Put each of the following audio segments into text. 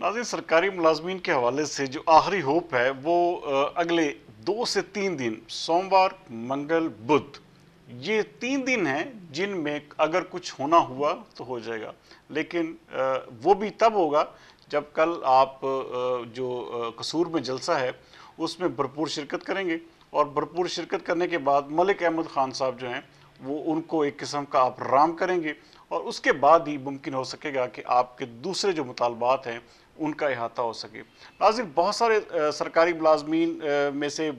Nazi सरकारी मुलाजमीन के हवाले से जो आखिरी होप है वो अगले दो से तीन दिन सोमवार मंगल बुध ये तीन दिन हैं जिनमें अगर कुछ होना हुआ तो हो जाएगा लेकिन वो भी तब होगा जब कल आप जो कसूर में जलसा है उसमें भरपूर शिरकत करेंगे और भरपूर शिरकत करने के बाद मलिक अहमद ख़ान साहब जो हैं वो उनको एक किस्म का आप राम करेंगे और उसके बाद ही मुमकिन हो सकेगा कि आपके दूसरे जो मुतालबात हैं उनका अहाता हो सके नाजिर बहुत सारे सरकारी मुलाजमीन में से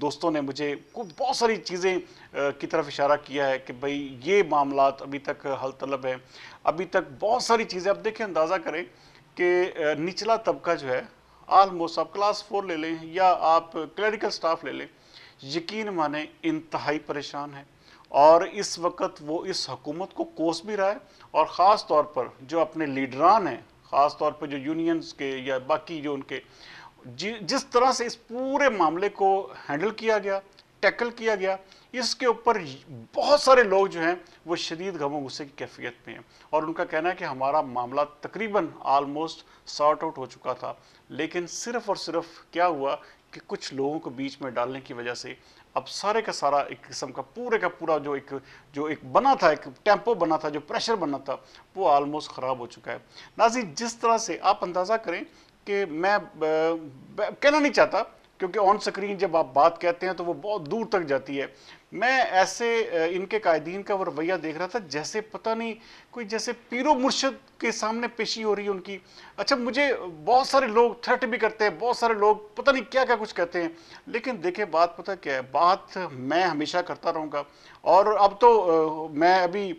दोस्तों ने मुझे बहुत सारी चीज़ें की तरफ इशारा किया है कि भाई ये मामला अभी तक हल तलब है अभी तक बहुत सारी चीज़ें अब देखें अंदाज़ा करें कि निचला तबका जो है आलमोस्ट आप क्लास फोर ले लें या आप क्लरिकल स्टाफ ले लें यकीन माने इंतहाई परेशान है और इस वक्त वो इस हकूमत को कोस भी रहा है और ख़ास तौर पर जो अपने लीडरान हैं ख़ास तौर पर जो यूनियंस के या बाकी जो उनके जिस तरह से इस पूरे मामले को हैंडल किया गया टैकल किया गया इसके ऊपर बहुत सारे लोग जो हैं वो शदीद गमो गुस्से की कैफियत में हैं और उनका कहना है कि हमारा मामला तकरीबन आलमोस्ट सॉर्ट आउट हो चुका था लेकिन सिर्फ और सिर्फ क्या हुआ कि कुछ लोगों को बीच में डालने की वजह से अब सारे का सारा एक किस्म का पूरे का पूरा जो एक जो एक बना था एक टेम्पो बना था जो प्रेशर बना था वो आलमोस्ट ख़राब हो चुका है नाजी जिस तरह से आप अंदाज़ा करें कि मैं कहना नहीं चाहता क्योंकि ऑन स्क्रीन जब आप बात कहते हैं तो वो बहुत दूर तक जाती है मैं ऐसे इनके कायदीन का वो रवैया देख रहा था जैसे पता नहीं कोई जैसे पीरो मुर्शद के सामने पेशी हो रही है उनकी अच्छा मुझे बहुत सारे लोग थ्रेट भी करते हैं बहुत सारे लोग पता नहीं क्या क्या कुछ कहते हैं लेकिन देखें बात पता क्या है बात मैं हमेशा करता रहूँगा और अब तो मैं अभी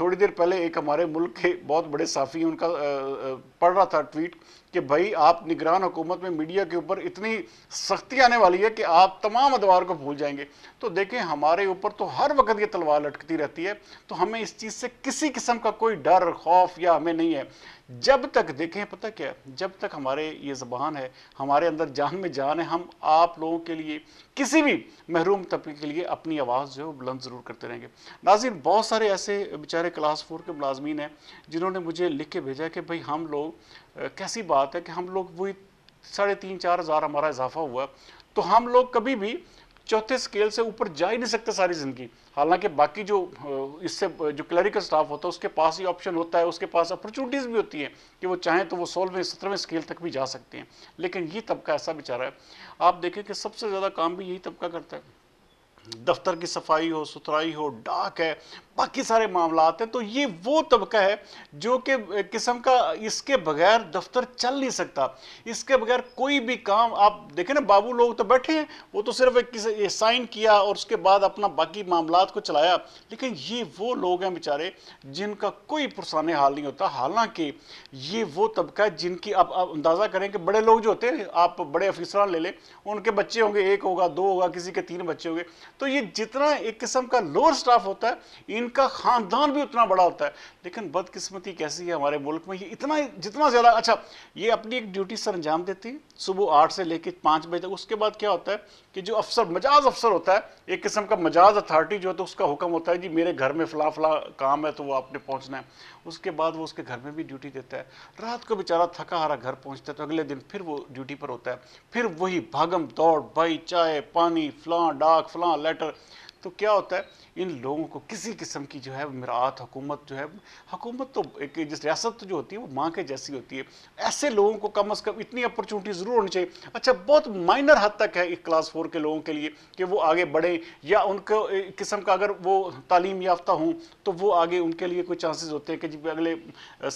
थोड़ी देर पहले एक हमारे मुल्क के बहुत बड़े साफ़ी उनका पढ़ रहा था ट्वीट कि भाई आप निगरान हुकूमत में मीडिया के ऊपर इतनी सख्ती आने वाली है कि आप तमाम अदवार को भूल जाएंगे तो देखें हमारे ऊपर तो हर वक्त ये तलवार लटकती रहती है तो हमें इस चीज़ से किसी किस्म का कोई डर खौफ या हमें नहीं है जब तक देखें पता क्या जब तक हमारे ये ज़बान है हमारे अंदर जान में जान है हम आप लोगों के लिए किसी भी महरूम तबके के लिए अपनी आवाज़ जो है बुलंद ज़रूर करते रहेंगे नाजिन बहुत सारे ऐसे बेचारे क्लास फोर के मुलाजमीन हैं जिन्होंने मुझे लिख के भेजा कि भाई हम लोग कैसी बात है कि हम लोग वही साढ़े तीन चार हज़ार हमारा इजाफा हुआ तो हम लोग कभी भी चौथे स्केल से ऊपर जा ही नहीं सकते सारी ज़िंदगी हालांकि बाकी जो इससे जो क्लरिकल स्टाफ होता है उसके पास ही ऑप्शन होता है उसके पास अपॉर्चुनिटीज़ भी होती है कि वो चाहें तो वो सोलहवें सत्रहवें स्केल तक भी जा सकते हैं लेकिन ये तबका ऐसा बेचारा है आप देखें कि सबसे ज़्यादा काम भी यही तबका करता है दफ्तर की सफाई हो सुथराई हो डाक है बाकी सारे मामला हैं तो ये वो तबका है जो कि किस्म का इसके बगैर दफ्तर चल नहीं सकता इसके बगैर कोई भी काम आप देखें ना बाबू लोग तो बैठे हैं वो तो सिर्फ एक साइन किया और उसके बाद अपना बाकी मामला को चलाया लेकिन ये वो लोग हैं बेचारे जिनका कोई पुरसान हाल नहीं होता हालांकि ये वो तबका है जिनकी आप, आप अंदाज़ा करें कि बड़े लोग जो होते हैं आप बड़े अफिसर ले लें उनके बच्चे होंगे एक होगा दो होगा किसी के तीन बच्चे होंगे तो ये जितना एक किस्म का लोअर स्टाफ होता है इनका ख़ानदान भी उतना बड़ा होता है लेकिन बदकिस्मती कैसी है हमारे मुल्क में ये इतना जितना ज़्यादा अच्छा ये अपनी एक ड्यूटी सर अंजाम देती है सुबह आठ से लेकर पाँच बजे तक उसके बाद क्या होता है कि जो अफसर मजाज अफसर होता है एक किस्म का मजाज अथॉरिटी जो है तो उसका हुक्म होता है जी मेरे घर में फ़ला फला काम है तो वो आपने पहुँचना है उसके बाद वो उसके घर में भी ड्यूटी देता है रात को बेचारा थका हारा घर पहुँचता है तो अगले दिन फिर वो ड्यूटी पर होता है फिर वही भागम दौड़ भाई चाय पानी फलां डाक फलां लेटर तो क्या होता है इन लोगों को किसी किस्म की जो है मिरात हुकूमत जो है हुकूमत तो एक जिस रियासत जो होती है वो माँ के जैसी होती है ऐसे लोगों को कम अज़ कम इतनी अपॉर्चुनिटी ज़रूर होनी चाहिए अच्छा बहुत माइनर हद तक है एक क्लास फोर के लोगों के लिए कि वो आगे बढ़ें या उनको किस्म का अगर वो तालीम याफ्ता हूँ तो वो आगे उनके लिए कोई चांसेस होते हैं कि जब अगले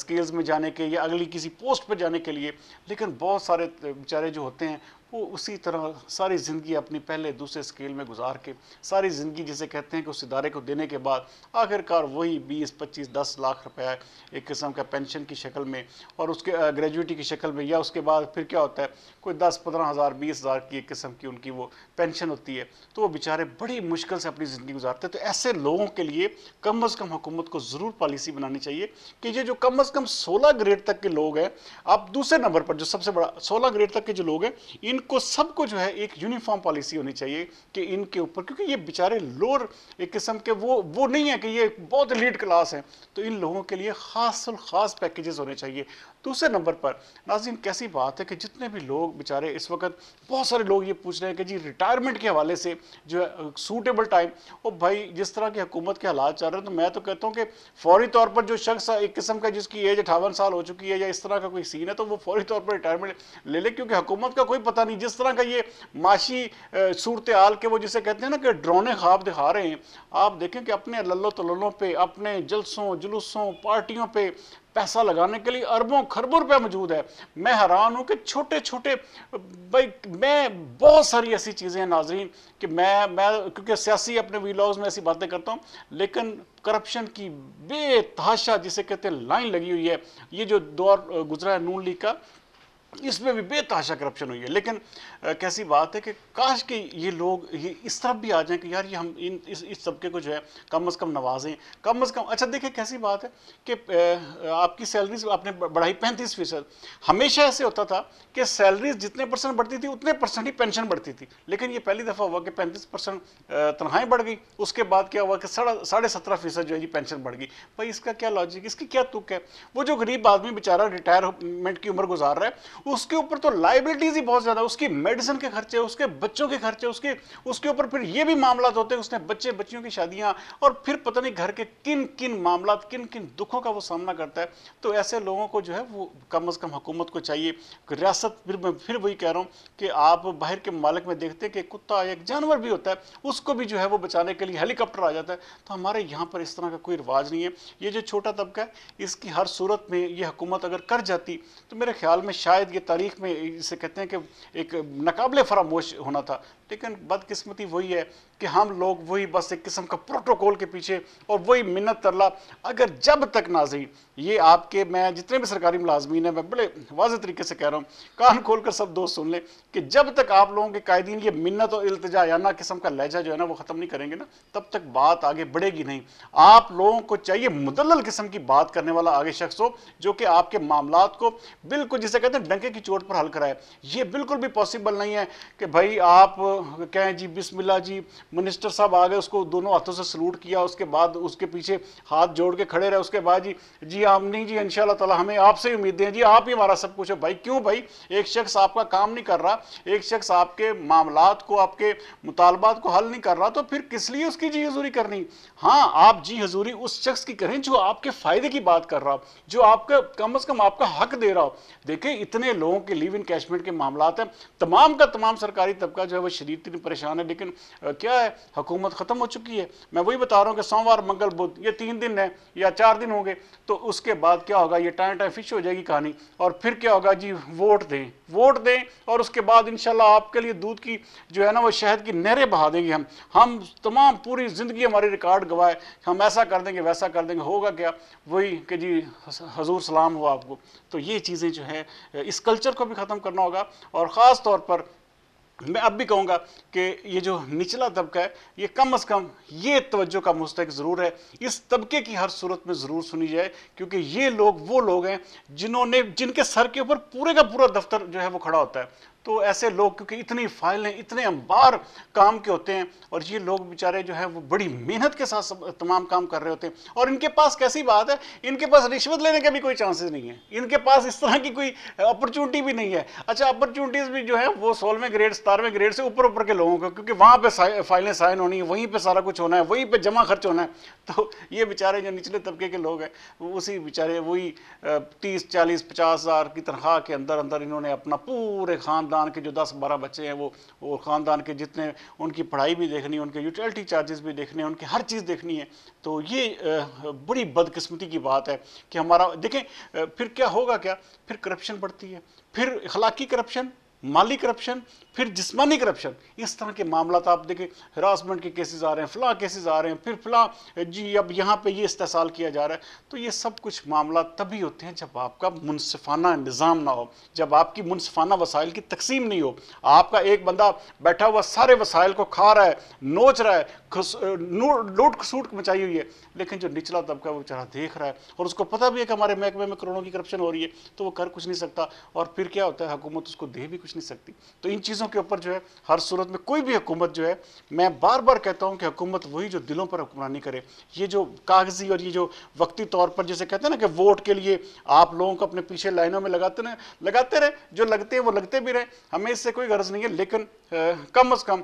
स्केल्स में जाने के या अगली किसी पोस्ट पर जाने के लिए लेकिन बहुत सारे बेचारे जो होते हैं वो उसी तरह सारी ज़िंदगी अपनी पहले दूसरे स्केल में गुजार के सारी ज़िंदगी जिसे कहते हैं कि उस इदारे को देने के बाद आखिरकार वही बीस पच्चीस दस लाख रुपया एक किस्म का पेंशन की शक्ल में और उसके ग्रेजुएटी की शक्ल में या उसके बाद फिर क्या होता है कोई दस पंद्रह हज़ार बीस हज़ार की एक किस्म की उनकी वो पेंशन होती है तो वो बेचारे बड़ी मुश्किल से अपनी ज़िंदगी गुजारते हैं तो ऐसे लोगों के लिए कम अज़ कम हुकूमत को ज़रूर पॉलिसी बनानी चाहिए कि ये जो कम अज़ कम सोलह ग्रेड तक के लोग हैं आप दूसरे नंबर पर जो सबसे बड़ा सोलह ग्रेड तक के जो लोग हैं इन इनको सबको जो है एक यूनिफॉर्म पॉलिसी होनी चाहिए कि इनके ऊपर क्योंकि ये बेचारे लोअर एक किस्म के वो वो नहीं है कि ये बहुत लीड क्लास है तो इन लोगों के लिए खास और ख़ास पैकेजेस होने चाहिए दूसरे नंबर पर नाजिम कैसी बात है कि जितने भी लोग बेचारे इस वक्त बहुत सारे लोग ये पूछ रहे हैं कि जी रिटायरमेंट के हवाले से जो है सूटेबल टाइम और भाई जिस तरह की हुकूमत के हालात चल रहे हैं तो मैं तो कहता हूँ कि फौरी तौर पर जो शख्स एक किस्म का जिसकी एज अठावन साल हो चुकी है या इस तरह का कोई सीन है तो वो फौरी तौर पर रिटायरमेंट ले ले क्योंकि हुकूमत का कोई पता नहीं जिस तरह का ये माशी सूरत आल के वो जिसे कहते हैं ना कि ड्रोने ख्वाब दिखा रहे हैं आप देखें कि अपने लल्लो तल्लों पर अपने जलसों जुलूसों पार्टियों पर पैसा लगाने के लिए अरबों खरबों रुपया मौजूद है मैं हैरान हूँ कि छोटे छोटे भाई मैं बहुत सारी ऐसी चीज़ें हैं नाजरीन कि मैं मैं क्योंकि सियासी अपने वीलॉग्स में ऐसी बातें करता हूँ लेकिन करप्शन की बेतहाशा जिसे कहते हैं लाइन लगी हुई है ये जो दौर गुजरा है नून लीग का इसमें भी बेतहाशा करप्शन हुई है लेकिन आ, कैसी बात है कि काश कि ये लोग ये इस तरफ भी आ जाएं कि यार ये हम इन इस इस तबके को जो है कम अज़ कम नवाजें कम अज़ कम अच्छा देखिए कैसी बात है कि आपकी सैलरीज आपने बढ़ाई पैंतीस फीसद हमेशा ऐसे होता था कि सैलरीज जितने परसेंट बढ़ती थी उतने परसेंट ही पेंशन बढ़ती थी लेकिन ये पहली दफ़ा हुआ कि पैंतीस परसेंट बढ़ गई उसके बाद क्या हुआ कि साढ़े सत्रह फीसद जो है ये पेंशन बढ़ गई भाई इसका क्या लॉजिक इसकी क्या तुक है वो जो गरीब आदमी बेचारा रिटायरमेंट की उम्र गुजार रहा है उसके ऊपर तो लाइबिलिटीज ही बहुत ज़्यादा उसकी मेडिसिन के खर्चे उसके बच्चों के खर्चे उसके उसके ऊपर फिर ये भी मामला होते हैं उसने बच्चे बच्चियों की शादियाँ और फिर पता नहीं घर के किन किन मामला किन किन दुखों का वो सामना करता है तो ऐसे लोगों को जो है वो कम अज़ कम हुकूमत को चाहिए रियासत फिर मैं फिर वही कह रहा हूँ कि आप बाहर के मालिक में देखते हैं कि कुत्ता एक जानवर भी होता है उसको भी जो है वो बचाने के लिए हेलीकॉप्टर आ जाता है तो हमारे यहाँ पर इस तरह का कोई रिवाज नहीं है ये जो छोटा तबका है इसकी हर सूरत में ये हुकूमत अगर कर जाती तो मेरे ख्याल में शायद शायद ये तारीख में इसे कहते हैं कि एक नाकबले फरामोश होना था लेकिन बदकिस्मती वही है कि हम लोग वही बस एक किस्म का प्रोटोकॉल के पीछे और वही मिन्नत तरला अगर जब तक नाजी ये आपके मैं जितने भी सरकारी मुलाजमीन हैं मैं बड़े वाज तरीके से कह रहा हूँ कान खोल कर सब दोस्त सुन लें कि जब तक आप लोगों के कायदीन ये मिन्नत और अल्तजा याना किस्म का लहजा जो है ना वो ख़त्म नहीं करेंगे ना तब तक बात आगे बढ़ेगी नहीं आप लोगों को चाहिए मुदल किस्म की बात करने वाला आगे शख्स हो जो कि आपके मामला को बिल्कुल जिसे कहते हैं डंके की चोट पर हल कराए ये बिल्कुल भी पॉसिबल नहीं है कि भाई आप कहें जी बिस्मिल्ला जी मिनिस्टर साहब आ गए उसको दोनों हाथों से सलूट किया उसके बाद उसके पीछे हाथ जोड़ के खड़े रहे उसके बाद जी जी हम नहीं जी इन ताला हमें आपसे ही उम्मीदें हैं जी आप ही हमारा सब कुछ है भाई क्यों भाई एक शख्स आपका काम नहीं कर रहा एक शख्स आपके मामला को आपके मुतालबात को हल नहीं कर रहा तो फिर किस लिए उसकी जी हजूरी करनी हाँ आप जी हजूरी उस शख्स की करें जो आपके फ़ायदे की बात कर रहा हो जो आपका कम अज़ कम आपका हक दे रहा हो देखिए इतने लोगों के लिव इन कैशमेंट के मामला हैं तमाम का तमाम सरकारी तबका जो है वो शरीर इतनी परेशान है लेकिन क्या है हुकूमत ख़त्म हो चुकी है मैं वही बता रहा हूँ कि सोमवार मंगल बुध ये तीन दिन है या चार दिन होंगे तो उसके बाद क्या होगा ये टाइम टाइम फिश हो जाएगी कहानी और फिर क्या होगा जी वोट दें वोट दें और उसके बाद इन आपके लिए दूध की जो है ना वो शहद की नहरें बहा देंगे हम हम तमाम पूरी ज़िंदगी हमारी रिकॉर्ड गवाए हम ऐसा कर देंगे वैसा कर देंगे होगा क्या वही कि जी हजूर सलाम हो आपको तो ये चीज़ें जो है इस कल्चर को भी ख़त्म करना होगा और ख़ास तौर पर मैं अब भी कहूंगा कि ये जो निचला तबका है ये कम अज़ कम ये तवज्जो का मुस्तक ज़रूर है इस तबके की हर सूरत में ज़रूर सुनी जाए क्योंकि ये लोग वो लोग हैं जिन्होंने जिनके सर के ऊपर पूरे का पूरा दफ्तर जो है वो खड़ा होता है तो ऐसे लोग क्योंकि इतनी फाइलें इतने अंबार काम के होते हैं और ये लोग बेचारे जो है वो बड़ी मेहनत के साथ तमाम काम कर रहे होते हैं और इनके पास कैसी बात है इनके पास रिश्वत लेने का भी कोई चांसेस नहीं है इनके पास इस तरह की कोई अपॉर्चुनिटी भी नहीं है अच्छा अपॉर्चुनिटीज़ भी जो है वो सोलहवें ग्रेड सतारहवें ग्रेड से ऊपर ऊपर के लोगों को क्योंकि वहाँ पर फाइलें साइन होनी है वहीं पर सारा कुछ होना है वहीं पर जमा खर्च होना है तो ये बेचारे जो निचले तबके के लोग हैं उसी बेचारे वही तीस चालीस पचास हज़ार की तनख्वाह के अंदर अंदर इन्होंने अपना पूरे खानदान ख़ानदान के जो दस बारह बच्चे हैं वो वो ख़ानदान के जितने उनकी पढ़ाई भी देखनी है उनके यूटिलिटी चार्जेस भी देखने हैं उनकी हर चीज़ देखनी है तो ये बड़ी बदकस्मती की बात है कि हमारा देखें फिर क्या होगा क्या फिर करप्शन बढ़ती है फिर अखलाकी करप्शन माली करप्शन फिर जिसमानी करप्शन इस तरह के मामला तो आप देखें हरासमेंट के केसेस आ रहे हैं फ़लाँ केसेस आ रहे हैं फिर फ़लाँ जी अब यहाँ पे ये इस्तेसाल किया जा रहा है तो ये सब कुछ मामला तभी होते हैं जब आपका मुनफाना निज़ाम ना हो जब आपकी मुनफाना वसाइल की तकसीम नहीं हो आपका एक बंदा बैठा हुआ सारे वसाइल को खा रहा है नोच रहा है लूट खसूट मचाई हुई है लेकिन जो निचला तबका वो बेचारा देख रहा है और उसको पता भी है कि हमारे महकमे में करोड़ों की करप्शन हो रही है तो वो कर कुछ नहीं सकता और फिर क्या होता है हुकूमत उसको दे भी कुछ नहीं सकती तो इन चीज़ों के ऊपर जो है हर सूरत में कोई भी हुकूमत जो है मैं बार बार कहता हूँ कि हुकूमत वही जो दिलों पर हुक्मरानी करे ये जो कागजी और ये जो वक्ती तौर पर जैसे कहते हैं ना कि वोट के लिए आप लोगों को अपने पीछे लाइनों में लगाते रहे लगाते रहे जो लगते हैं वो लगते भी रहे हमें इससे कोई गर्ज नहीं है लेकिन कम अज़ कम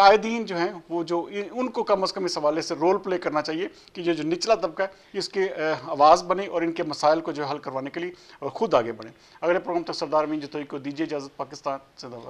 कायदीन जो हैं वो जो उनको कम अज़ कम इस हवाले से रोल प्ले करना चाहिए कि ये जो निचला तबका है इसके आवाज़ बने और इनके मसाइल को जो हल करवाने के लिए खुद आगे बढ़ें अगले प्रोग्राम तक सरदार मीन जतोई को दीजिए इजाज़त पाकिस्तान start to the